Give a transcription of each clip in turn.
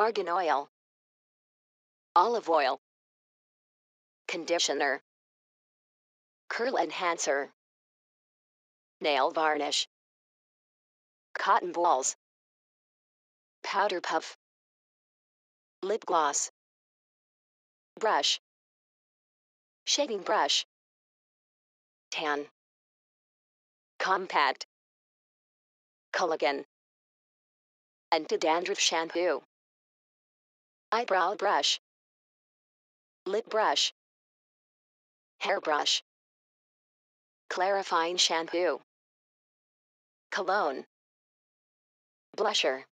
argan oil, olive oil, conditioner, curl enhancer, nail varnish, cotton balls, powder puff, lip gloss, brush, shaving brush, tan, compact, collagen, anti-dandruff shampoo eyebrow brush, lip brush, hairbrush, clarifying shampoo, cologne, blusher,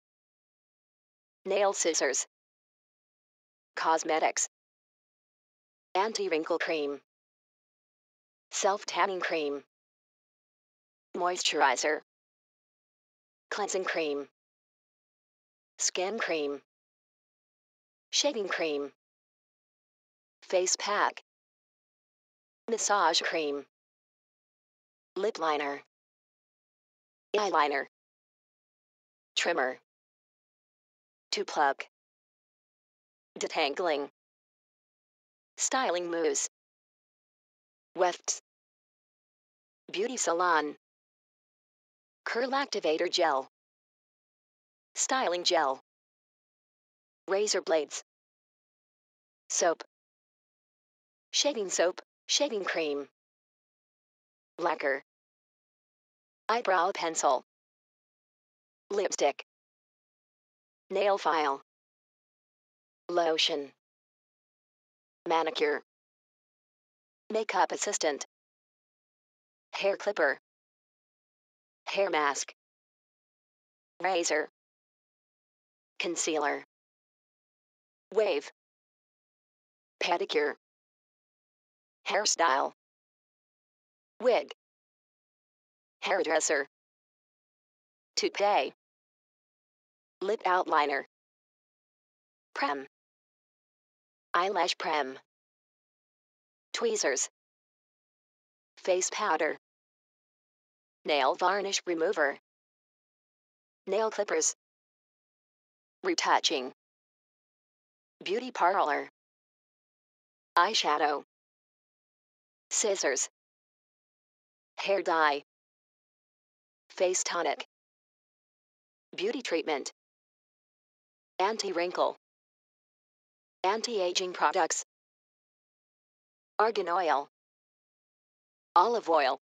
nail scissors, cosmetics, anti-wrinkle cream, self-tanning cream, moisturizer, cleansing cream, skin cream, shaving cream, face pack, massage cream, lip liner, eyeliner, trimmer, to plug, detangling, styling mousse, wefts, beauty salon, curl activator gel, styling gel, razor blades, soap, shaving soap, shaving cream, lacquer, eyebrow pencil, lipstick, nail file, lotion, manicure, makeup assistant, hair clipper, hair mask, razor, concealer, wave pedicure, hairstyle, wig, hairdresser, toupee, lip outliner, prem, eyelash prem, tweezers, face powder, nail varnish remover, nail clippers, retouching, beauty parlor, eyeshadow, scissors, hair dye, face tonic, beauty treatment, anti-wrinkle, anti-aging products, argan oil, olive oil,